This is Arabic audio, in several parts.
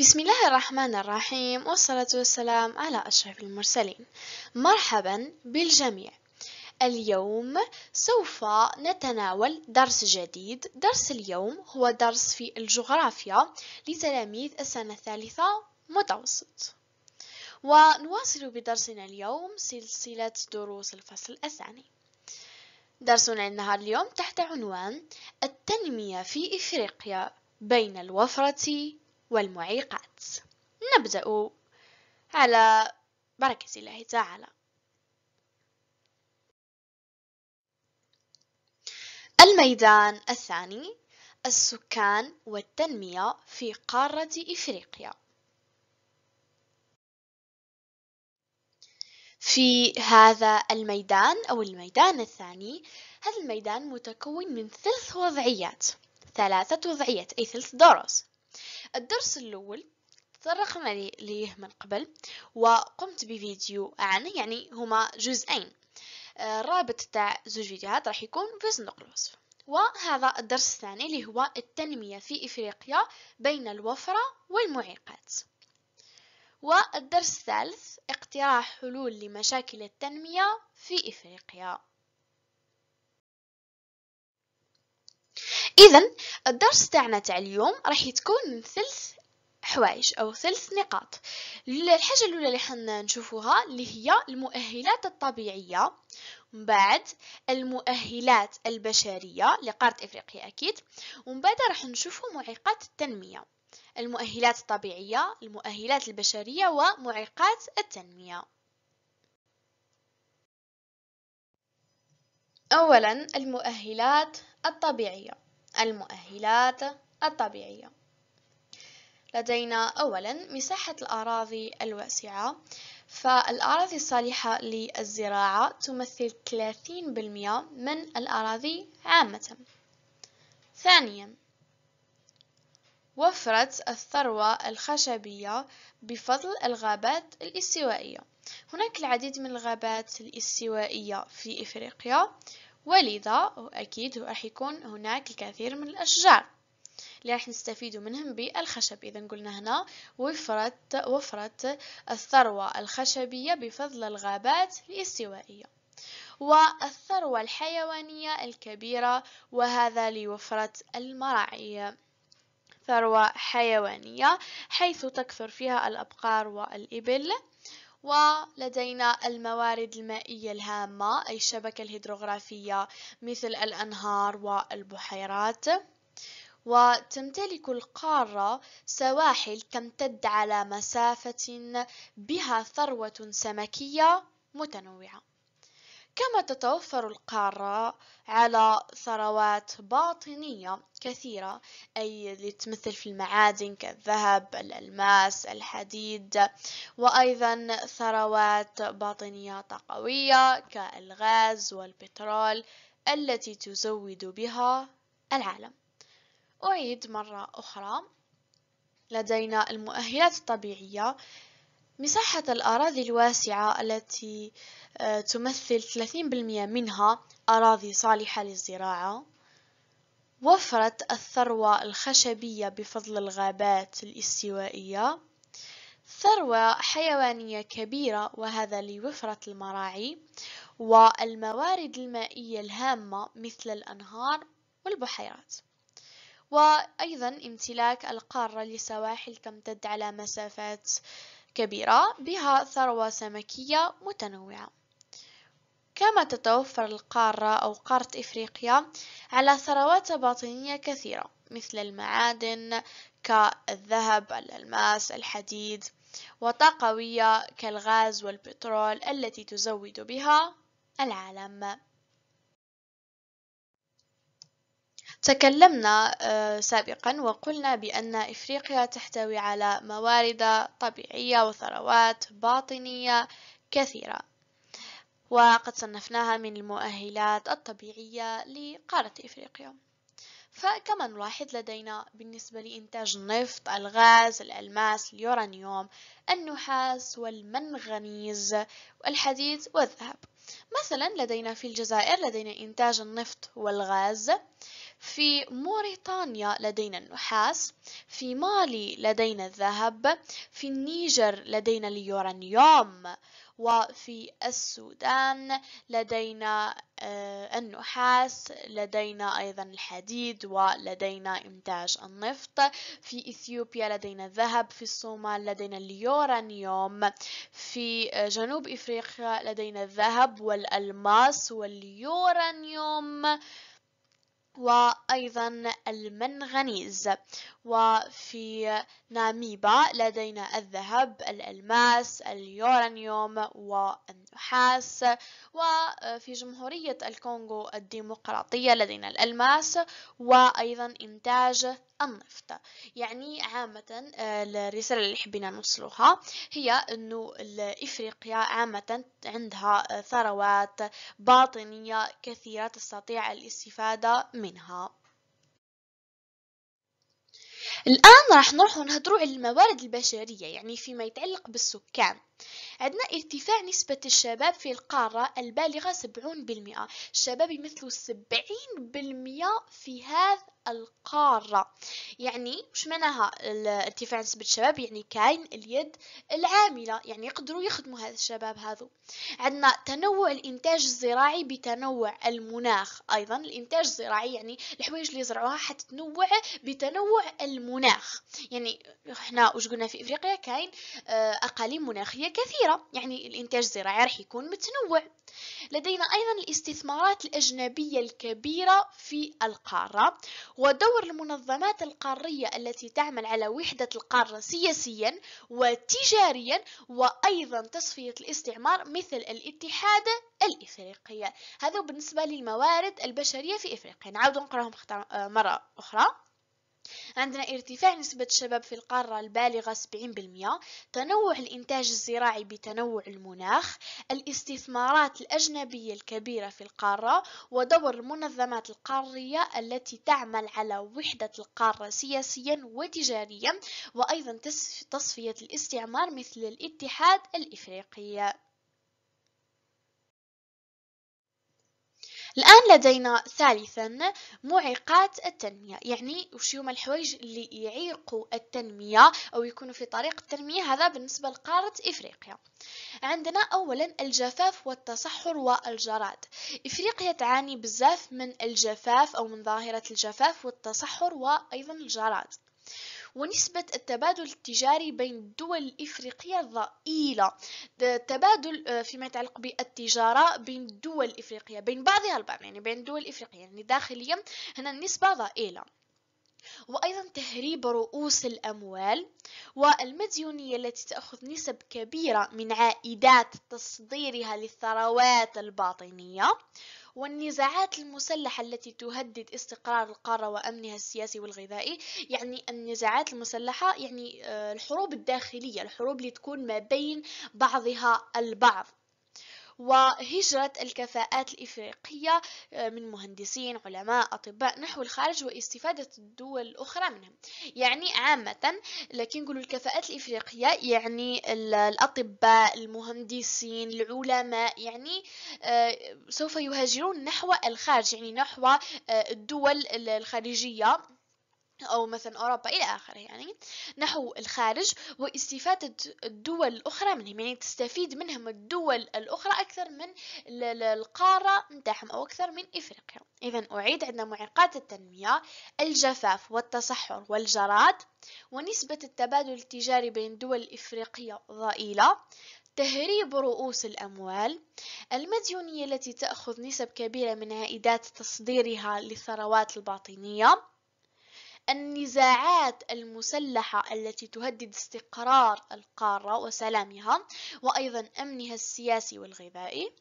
بسم الله الرحمن الرحيم والصلاة والسلام على أشرف المرسلين مرحبا بالجميع اليوم سوف نتناول درس جديد درس اليوم هو درس في الجغرافيا لتلاميذ السنة الثالثة متوسط ونواصل بدرسنا اليوم سلسلة دروس الفصل الثاني درسنا النهار اليوم تحت عنوان التنمية في إفريقيا بين الوفرة والمعيقات نبدأ على بركة الله تعالى الميدان الثاني السكان والتنمية في قارة إفريقيا في هذا الميدان أو الميدان الثاني هذا الميدان متكون من ثلاث وضعيات ثلاثة وضعيات أي ثلاث دروس الدرس الأول تطرقنا ليه من قبل وقمت بفيديو عنه يعني هما جزئين الرابط آه، تاع زوج فيديوهات راح يكون في صندوق الوصف وهذا الدرس الثاني اللي هو التنمية في إفريقيا بين الوفرة والمعيقات والدرس الثالث اقتراح حلول لمشاكل التنمية في إفريقيا إذا الدرس تاعنا تاع اليوم راح يتكون من ثلث حوايج او ثلث نقاط الحاجه الاولى اللي حنا نشوفوها اللي هي المؤهلات الطبيعيه ومن بعد المؤهلات البشريه لقاره افريقيا اكيد ومن بعد راح نشوفوا معيقات التنميه المؤهلات الطبيعيه المؤهلات البشريه ومعيقات التنميه اولا المؤهلات الطبيعيه المؤهلات الطبيعية لدينا أولا مساحة الأراضي الواسعة فالأراضي الصالحة للزراعة تمثل 30% من الأراضي عامة ثانيا وفرت الثروة الخشبية بفضل الغابات الاستوائية هناك العديد من الغابات الاستوائية في إفريقيا ولذا أكيد راح يكون هناك الكثير من الأشجار اللي راح نستفيد منهم بالخشب إذا قلنا هنا وفرت وفرت الثروة الخشبية بفضل الغابات الاستوائية والثروة الحيوانية الكبيرة وهذا لوفرة المراعي ثروة حيوانية حيث تكثر فيها الأبقار والإبل ولدينا الموارد المائية الهامة أي الشبكة الهيدروغرافية مثل الأنهار والبحيرات وتمتلك القارة سواحل تمتد على مسافة بها ثروة سمكية متنوعة كما تتوفر القارة على ثروات باطنية كثيرة أي اللي تمثل في المعادن كالذهب الألماس الحديد وأيضا ثروات باطنية طاقوية كالغاز والبترول التي تزود بها العالم أعيد مرة أخرى لدينا المؤهلات الطبيعية مساحة الأراضي الواسعة التي آه، تمثل 30% بالمئة منها أراضي صالحة للزراعة وفرة الثروة الخشبية بفضل الغابات الاستوائية ثروة حيوانية كبيرة وهذا لوفرة المراعي والموارد المائية الهامة مثل الأنهار والبحيرات وأيضا امتلاك القارة لسواحل تمتد على مسافات كبيرة بها ثروة سمكية متنوعة كما تتوفر القارة أو قارة إفريقيا على ثروات باطنية كثيرة مثل المعادن كالذهب الألماس الحديد وطاقوية كالغاز والبترول التي تزود بها العالم تكلمنا آه، سابقا وقلنا بأن إفريقيا تحتوي على موارد طبيعية وثروات باطنية كثيرة وقد صنفناها من المؤهلات الطبيعية لقارة إفريقيا فكما نلاحظ لدينا بالنسبة لإنتاج النفط، الغاز، الألماس، اليورانيوم، النحاس والمنغنيز والحديد والذهب مثلا لدينا في الجزائر لدينا إنتاج النفط والغاز في موريتانيا لدينا النحاس في مالي لدينا الذهب في النيجر لدينا اليورانيوم وفي السودان لدينا آه، النحاس لدينا أيضا الحديد ولدينا إنتاج النفط في إثيوبيا لدينا الذهب في الصومال لدينا اليورانيوم في آه، جنوب إفريقيا لدينا الذهب والألماس واليورانيوم وأيضا المنغنيز وفي ناميبا لدينا الذهب الألماس اليورانيوم والنحاس وفي جمهورية الكونغو الديمقراطية لدينا الألماس وأيضا إنتاج النفط يعني عامة آه، الرسالة اللي حبينا نوصلوها هي أنه إفريقيا عامة عندها ثروات باطنية كثيرة تستطيع الاستفادة منها منها الآن راح نروح نهضروا على الموارد البشرية يعني فيما يتعلق بالسكان عندنا ارتفاع نسبة الشباب في القارة البالغة 70% الشباب يمثلوا 70% في هذا القارة يعني مش معناها ارتفاع نسبة الشباب يعني كاين اليد العاملة يعني يقدروا يخدموا هذا الشباب هذو عندنا تنوع الإنتاج الزراعي بتنوع المناخ أيضا الإنتاج الزراعي يعني الحوايج اللي يزرعوها حتتنوع بتنوع المناخ يعني احنا وش قلنا في إفريقيا كاين آه، أقاليم مناخية كثيرة يعني الإنتاج الزراعي راح يكون متنوع لدينا أيضا الاستثمارات الأجنبية الكبيرة في القارة ودور المنظمات القارية التي تعمل على وحدة القارة سياسيا وتجاريا وأيضا تصفية الاستعمار مثل الاتحاد الإفريقي هذا بالنسبة للموارد البشرية في إفريقيا نعود نقراهم آه، مرة أخرى عندنا ارتفاع نسبة الشباب في القارة البالغة 70% تنوع الإنتاج الزراعي بتنوع المناخ الاستثمارات الأجنبية الكبيرة في القارة ودور المنظمات القارية التي تعمل على وحدة القارة سياسيا وتجاريا وأيضا تصفية الاستعمار مثل الاتحاد الإفريقي الآن لدينا ثالثا معيقات التنمية يعني وش يوم الحوايج اللي يعيقوا التنمية أو يكونوا في طريق التنمية هذا بالنسبة لقارة إفريقيا عندنا أولا الجفاف والتصحر والجراد إفريقيا تعاني بزاف من الجفاف أو من ظاهرة الجفاف والتصحر وأيضا الجراد ونسبة التبادل التجاري بين الدول الإفريقية ضئيلة التبادل آه، فيما يتعلق بالتجارة بين الدول الإفريقية بين بعضها البعض يعني بين الدول الإفريقية يعني داخليا هنا النسبة ضئيلة وأيضا تهريب رؤوس الأموال والمديونية التي تأخذ نسب كبيرة من عائدات تصديرها للثروات الباطنية والنزاعات المسلحة التي تهدد استقرار القارة وأمنها السياسي والغذائي يعني النزاعات المسلحة يعني آه، الحروب الداخلية الحروب اللي تكون ما بين بعضها البعض وهجرة الكفاءات الإفريقية آه، من مهندسين علماء أطباء نحو الخارج واستفادة الدول الأخرى منهم يعني عامة لكن نقول الكفاءات الإفريقية يعني الأطباء المهندسين العلماء يعني آه، سوف يهاجرون نحو الخارج يعني نحو آه، الدول الخارجية أو مثلا أوروبا إلى آخره يعني نحو الخارج واستفادة الدول الأخرى منهم يعني تستفيد منهم الدول الأخرى أكثر من القارة نتاعهم أو أكثر من إفريقيا إذا أعيد عندنا معيقات التنمية الجفاف والتصحر والجراد ونسبة التبادل التجاري بين الدول الإفريقية ضئيلة تهريب رؤوس الأموال المديونية التي تأخذ نسب كبيرة من عائدات تصديرها للثروات الباطنية النزاعات المسلحة التي تهدد استقرار القارة وسلامها وأيضا أمنها السياسي والغذائي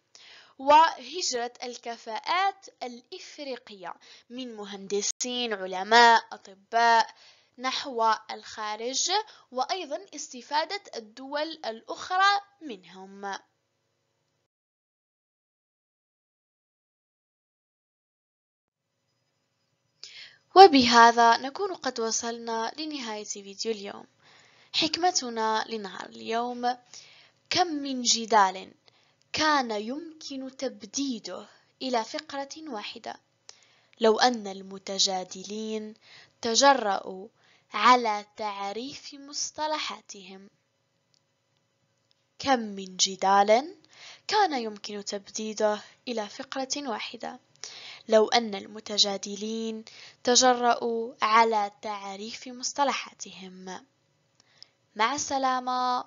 وهجرة الكفاءات الإفريقية من مهندسين علماء أطباء نحو الخارج وأيضا استفادة الدول الأخرى منهم وبهذا نكون قد وصلنا لنهاية فيديو اليوم حكمتنا لنهار اليوم كم من جدال كان يمكن تبديده إلى فقرة واحدة لو أن المتجادلين تجرأوا على تعريف مصطلحاتهم كم من جدال كان يمكن تبديده إلى فقرة واحدة لو أن المتجادلين تجرأوا على تعريف مصطلحاتهم مع السلامة